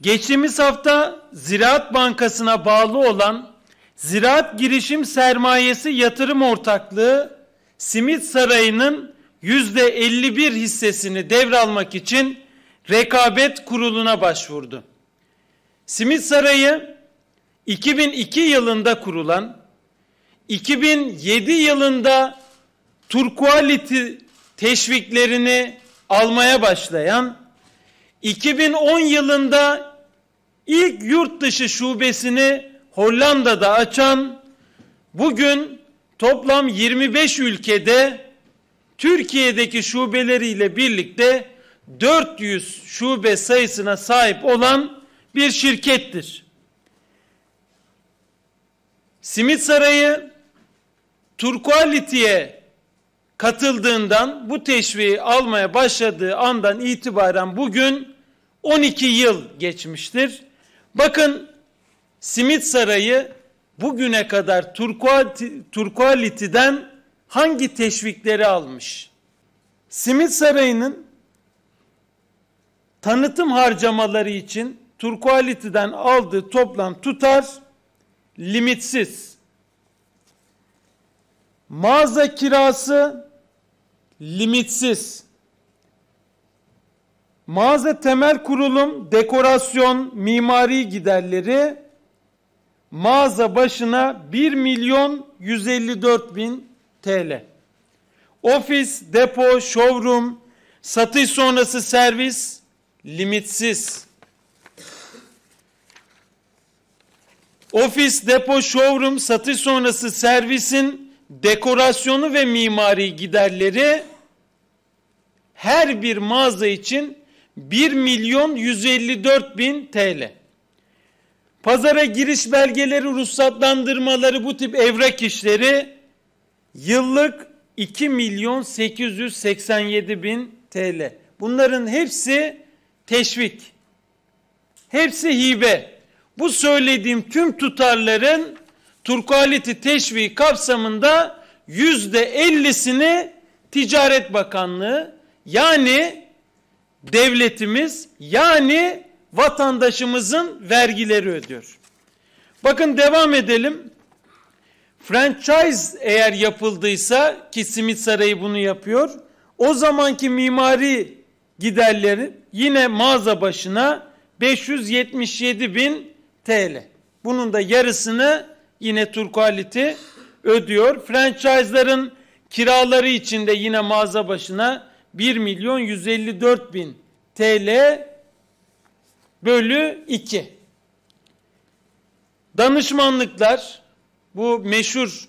Geçtiğimiz hafta Ziraat Bankası'na bağlı olan Ziraat Girişim Sermayesi Yatırım Ortaklığı Simit Sarayı'nın yüzde %51 hissesini devralmak için rekabet kuruluna başvurdu. Simit Sarayı 2002 yılında kurulan, 2007 yılında Turkuality teşviklerini almaya başlayan 2010 yılında ilk yurt dışı şubesini Hollanda'da açan bugün toplam 25 ülkede Türkiye'deki şubeleriyle birlikte 400 şube sayısına sahip olan bir şirkettir. Simit Sarayı Turkuality'ye katıldığından bu teşviği almaya başladığı andan itibaren bugün 12 yıl geçmiştir. Bakın Simit Sarayı bugüne kadar Turkualiti'den hangi teşvikleri almış? Simit Sarayı'nın tanıtım harcamaları için Turkualiti'den aldığı toplam tutar limitsiz. Mağaza kirası limitsiz. Mağaza temel kurulum, dekorasyon, mimari giderleri mağaza başına 1 milyon 154 bin TL. Ofis, depo, showroom, satış sonrası servis limitsiz. Ofis, depo, showroom, satış sonrası servisin dekorasyonu ve mimari giderleri her bir mağaza için 1 milyon 154 bin TL. Pazara giriş belgeleri, ruhsatlandırmaları bu tip evrak işleri yıllık 2 milyon 887 bin TL. Bunların hepsi teşvik. Hepsi hibe. Bu söylediğim tüm tutarların Turkuality teşviği kapsamında yüzde ellisini Ticaret Bakanlığı yani devletimiz yani vatandaşımızın vergileri ödüyor. Bakın devam edelim. Franchise eğer yapıldıysa ki Simit Sarayı bunu yapıyor. O zamanki mimari giderleri yine mağaza başına 577 bin TL. Bunun da yarısını yine Turkuality ödüyor. Franchise'ların kiraları içinde yine mağaza başına 1 milyon 154 bin TL bölü 2. Danışmanlıklar bu meşhur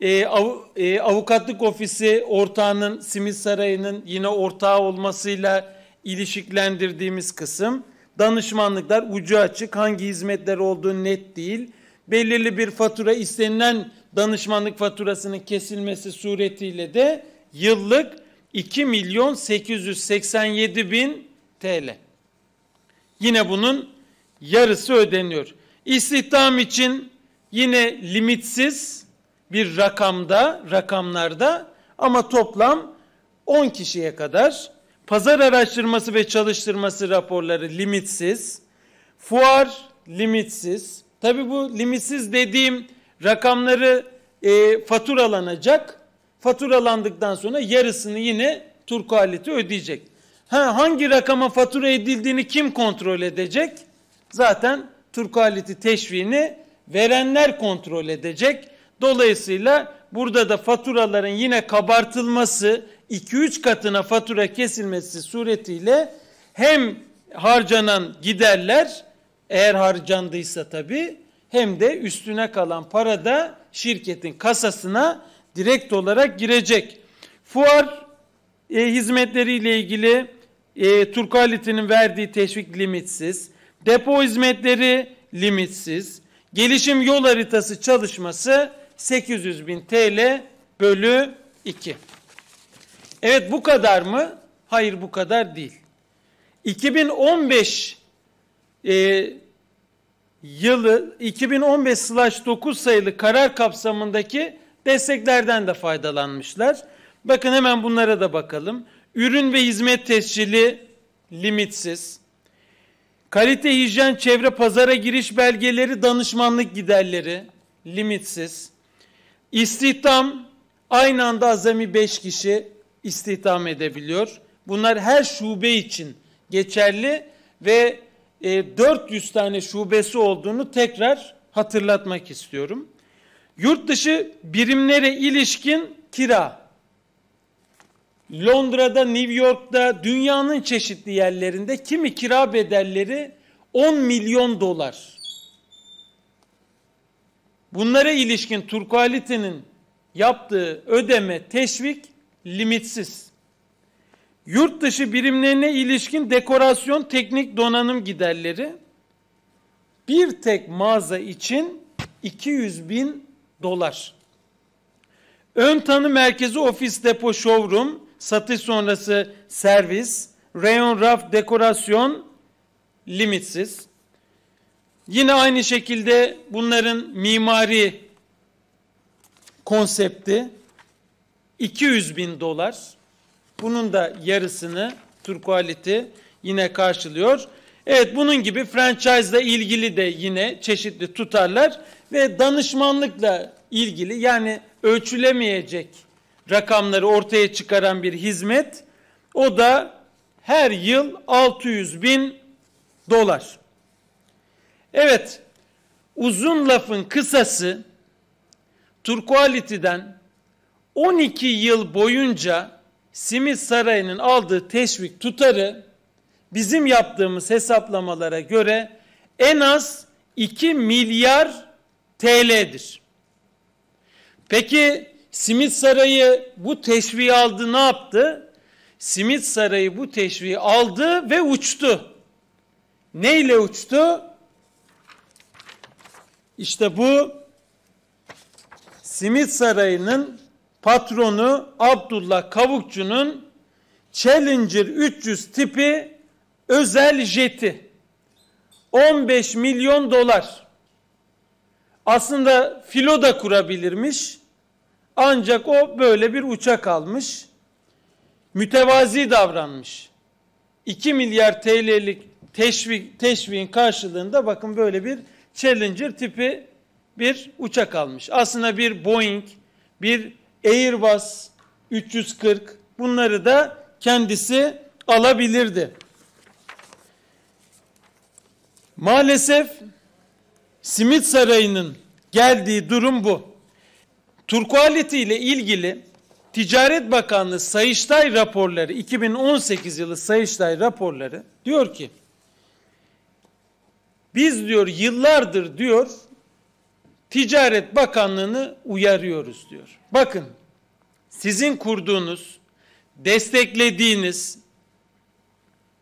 e, av, e, avukatlık ofisi ortağının Simit Sarayı'nın yine ortağı olmasıyla ilişiklendirdiğimiz kısım. Danışmanlıklar ucu açık hangi hizmetler olduğu net değil. Belirli bir fatura istenilen danışmanlık faturasının kesilmesi suretiyle de yıllık 2 milyon 887 bin TL. Yine bunun yarısı ödeniyor. İstihdam için yine limitsiz bir rakamda, rakamlarda ama toplam 10 kişiye kadar pazar araştırması ve çalıştırması raporları limitsiz, fuar limitsiz. Tabi bu limitsiz dediğim rakamları e, faturalanacak faturalandıktan sonra yarısını yine Turku aleti ödeyecek. Ha, hangi rakama fatura edildiğini kim kontrol edecek? Zaten Turku aleti teşviğini verenler kontrol edecek. Dolayısıyla burada da faturaların yine kabartılması 2-3 katına fatura kesilmesi suretiyle hem harcanan giderler eğer harcandıysa tabi hem de üstüne kalan para da şirketin kasasına direkt olarak girecek. Fuar e, hizmetleriyle ilgili e, Turkality'nin verdiği teşvik limitsiz. Depo hizmetleri limitsiz. Gelişim yol haritası çalışması 800 bin TL bölü 2. Evet bu kadar mı? Hayır bu kadar değil. 2015 e, yılı 2015/9 sayılı karar kapsamındaki Desteklerden de faydalanmışlar. Bakın hemen bunlara da bakalım. Ürün ve hizmet tescili limitsiz. Kalite, hijyen, çevre, pazara giriş belgeleri, danışmanlık giderleri limitsiz. İstihdam aynı anda azami 5 kişi istihdam edebiliyor. Bunlar her şube için geçerli ve 400 e, tane şubesi olduğunu tekrar hatırlatmak istiyorum. Yurt dışı birimlere ilişkin kira. Londra'da, New York'ta, dünyanın çeşitli yerlerinde kimi kira bedelleri 10 milyon dolar. Bunlara ilişkin Turkualite'nin yaptığı ödeme, teşvik limitsiz. Yurt dışı birimlerine ilişkin dekorasyon, teknik donanım giderleri bir tek mağaza için 200 bin dolar. Ön tanı merkezi ofis depo showroom, satış sonrası servis, reyon raf dekorasyon limitsiz. Yine aynı şekilde bunların mimari konsepti 200 bin dolar. Bunun da yarısını Turkuality yine karşılıyor. Evet bunun gibi franchise ile ilgili de yine çeşitli tutarlar ve danışmanlıkla ilgili yani ölçülemeyecek rakamları ortaya çıkaran bir hizmet. O da her yıl 600 bin dolar. Evet uzun lafın kısası Turkuality'den 12 yıl boyunca Simit Sarayı'nın aldığı teşvik tutarı bizim yaptığımız hesaplamalara göre en az 2 milyar TL'dir. Peki Simit Sarayı bu teşviği aldı ne yaptı? Simit Sarayı bu teşviği aldı ve uçtu. Neyle uçtu? İşte bu Simit Sarayı'nın patronu Abdullah Kavukçu'nun Challenger 300 tipi özel jeti 15 milyon dolar. Aslında filo da kurabilirmiş. Ancak o böyle bir uçak almış. Mütevazi davranmış. 2 milyar TL'lik teşvik, teşviğin karşılığında bakın böyle bir Challenger tipi bir uçak almış. Aslında bir Boeing, bir Airbus 340 bunları da kendisi alabilirdi. Maalesef Simit Sarayı'nın geldiği durum bu. Turkualeti ile ilgili Ticaret Bakanlığı Sayıştay raporları 2018 yılı Sayıştay raporları diyor ki biz diyor yıllardır diyor Ticaret Bakanlığı'nı uyarıyoruz diyor. Bakın sizin kurduğunuz, desteklediğiniz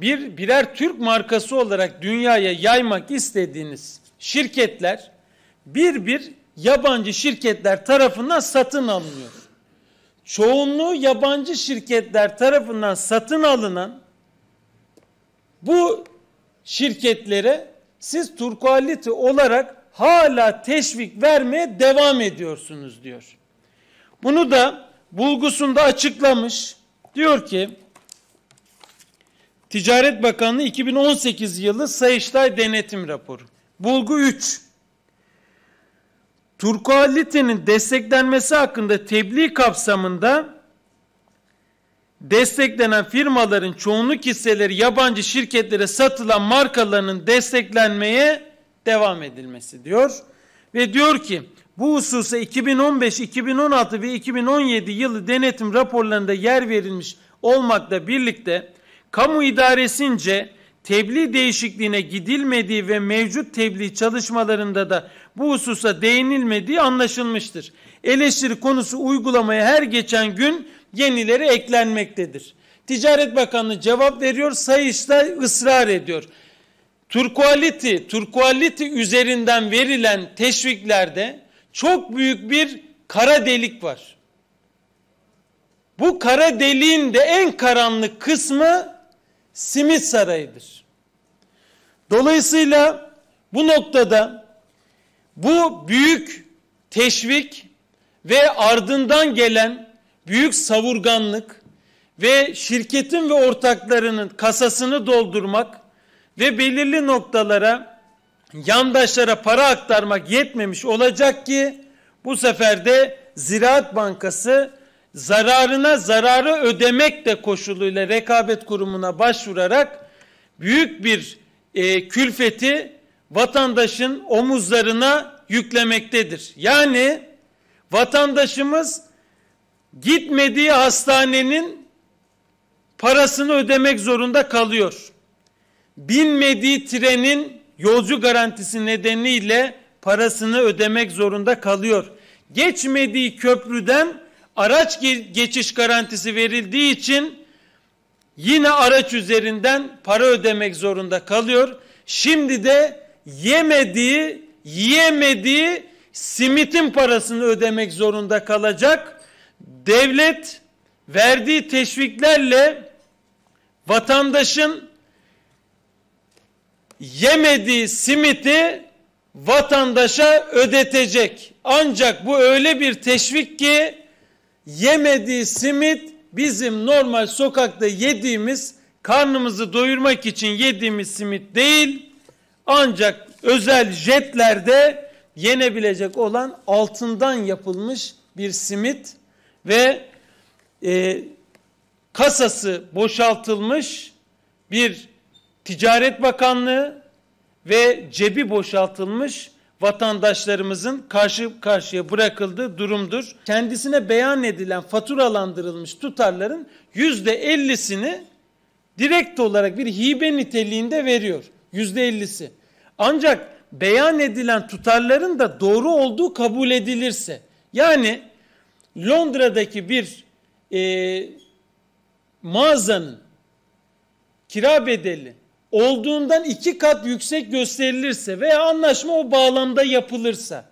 bir birer Türk markası olarak dünyaya yaymak istediğiniz şirketler bir bir yabancı şirketler tarafından satın alınıyor. Çoğunluğu yabancı şirketler tarafından satın alınan bu şirketlere siz turkualite olarak hala teşvik vermeye devam ediyorsunuz diyor. Bunu da bulgusunda açıklamış. Diyor ki Ticaret Bakanlığı 2018 yılı Sayıştay Denetim Raporu. Bulgu 3. Turkualitenin desteklenmesi hakkında tebliğ kapsamında desteklenen firmaların çoğunluk hisseleri yabancı şirketlere satılan markalarının desteklenmeye devam edilmesi diyor. Ve diyor ki bu hususa 2015, 2016 ve 2017 yılı denetim raporlarında yer verilmiş olmakla birlikte kamu idaresince tebliğ değişikliğine gidilmediği ve mevcut tebliğ çalışmalarında da bu hususa değinilmediği anlaşılmıştır. Eleştiri konusu uygulamaya her geçen gün yenileri eklenmektedir. Ticaret Bakanlığı cevap veriyor, Sayıştay ısrar ediyor. Turkuality, Turkuality üzerinden verilen teşviklerde çok büyük bir kara delik var. Bu kara deliğin de en karanlık kısmı simit sarayıdır. Dolayısıyla bu noktada bu büyük teşvik ve ardından gelen büyük savurganlık ve şirketin ve ortaklarının kasasını doldurmak ve belirli noktalara yandaşlara para aktarmak yetmemiş olacak ki bu sefer de Ziraat Bankası zararına zararı ödemek de koşuluyla rekabet kurumuna başvurarak büyük bir e, külfeti vatandaşın omuzlarına yüklemektedir. Yani vatandaşımız gitmediği hastanenin parasını ödemek zorunda kalıyor. Binmediği trenin yolcu garantisi nedeniyle parasını ödemek zorunda kalıyor. Geçmediği köprüden araç geçiş garantisi verildiği için yine araç üzerinden para ödemek zorunda kalıyor. Şimdi de yemediği, yiyemediği simitin parasını ödemek zorunda kalacak. Devlet verdiği teşviklerle vatandaşın yemediği simiti vatandaşa ödetecek. Ancak bu öyle bir teşvik ki yemediği simit bizim normal sokakta yediğimiz karnımızı doyurmak için yediğimiz simit değil ancak özel jetlerde yenebilecek olan altından yapılmış bir simit ve e, kasası boşaltılmış bir Ticaret Bakanlığı ve cebi boşaltılmış vatandaşlarımızın karşı karşıya bırakıldığı durumdur. Kendisine beyan edilen faturalandırılmış tutarların yüzde ellisini direkt olarak bir hibe niteliğinde veriyor. Yüzde ellisi. Ancak beyan edilen tutarların da doğru olduğu kabul edilirse. Yani Londra'daki bir e, mağazanın kira bedeli olduğundan iki kat yüksek gösterilirse veya anlaşma o bağlamda yapılırsa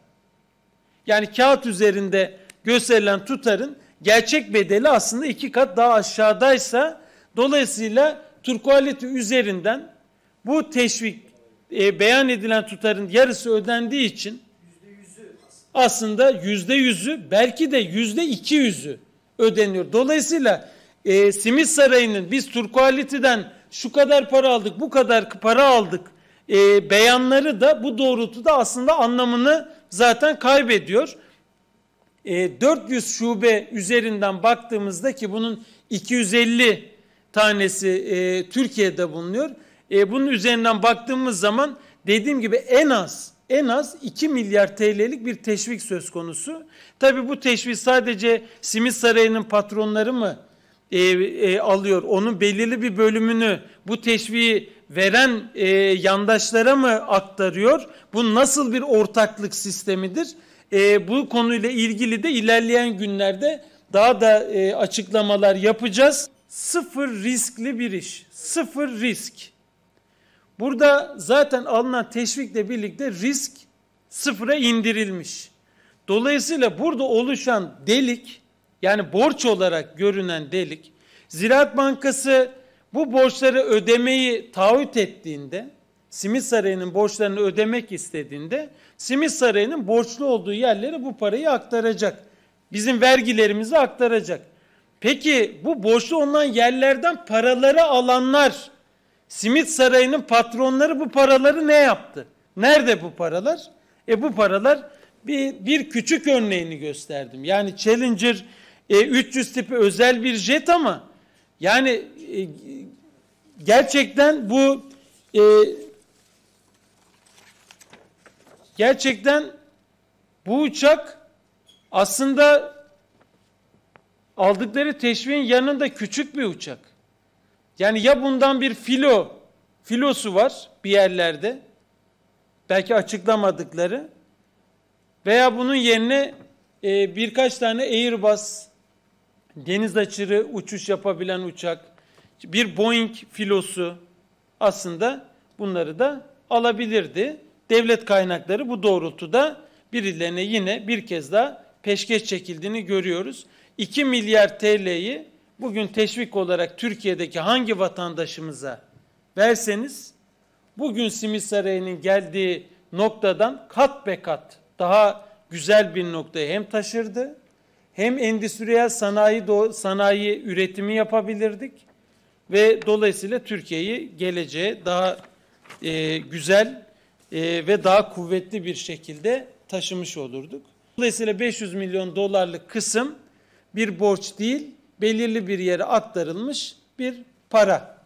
yani kağıt üzerinde gösterilen tutarın gerçek bedeli aslında iki kat daha aşağıdaysa dolayısıyla turkualeti üzerinden bu teşvik e, beyan edilen tutarın yarısı ödendiği için aslında yüzde yüzü belki de yüzde iki yüzü ödeniyor. Dolayısıyla e, Simit Sarayı'nın biz turkualitiden şu kadar para aldık, bu kadar para aldık e, beyanları da bu doğrultuda aslında anlamını zaten kaybediyor. E, 400 şube üzerinden baktığımızda ki bunun 250 tanesi e, Türkiye'de bulunuyor. E, bunun üzerinden baktığımız zaman dediğim gibi en az en az 2 milyar TL'lik bir teşvik söz konusu. Tabii bu teşvik sadece simit sarayının patronları mı e, e, alıyor? Onun belirli bir bölümünü bu teşviği veren e, yandaşlara mı aktarıyor? Bu nasıl bir ortaklık sistemidir? E, bu konuyla ilgili de ilerleyen günlerde daha da e, açıklamalar yapacağız. Sıfır riskli bir iş. Sıfır risk. Burada zaten alınan teşvikle birlikte risk sıfıra indirilmiş. Dolayısıyla burada oluşan delik yani borç olarak görünen delik Ziraat Bankası bu borçları ödemeyi taahhüt ettiğinde Simit Sarayı'nın borçlarını ödemek istediğinde Simit Sarayı'nın borçlu olduğu yerlere bu parayı aktaracak. Bizim vergilerimizi aktaracak. Peki bu borçlu olan yerlerden paraları alanlar Simit Sarayı'nın patronları bu paraları ne yaptı? Nerede bu paralar? E bu paralar bir, bir küçük örneğini gösterdim. Yani Challenger e, 300 tipi özel bir jet ama yani e, gerçekten bu e, gerçekten bu uçak aslında aldıkları teşviğin yanında küçük bir uçak. Yani ya bundan bir filo, filosu var bir yerlerde. Belki açıklamadıkları. Veya bunun yerine e, birkaç tane Airbus deniz açırı uçuş yapabilen uçak, bir Boeing filosu aslında bunları da alabilirdi. Devlet kaynakları bu doğrultuda birilerine yine bir kez daha peşkeş çekildiğini görüyoruz. 2 milyar TL'yi bugün teşvik olarak Türkiye'deki hangi vatandaşımıza verseniz bugün Simisaray'ın geldiği noktadan kat be kat daha güzel bir noktaya hem taşırdı hem endüstriyel sanayi sanayi üretimi yapabilirdik ve dolayısıyla Türkiye'yi geleceğe daha e, güzel e, ve daha kuvvetli bir şekilde taşımış olurduk. Dolayısıyla 500 milyon dolarlık kısım bir borç değil, belirli bir yere aktarılmış bir para.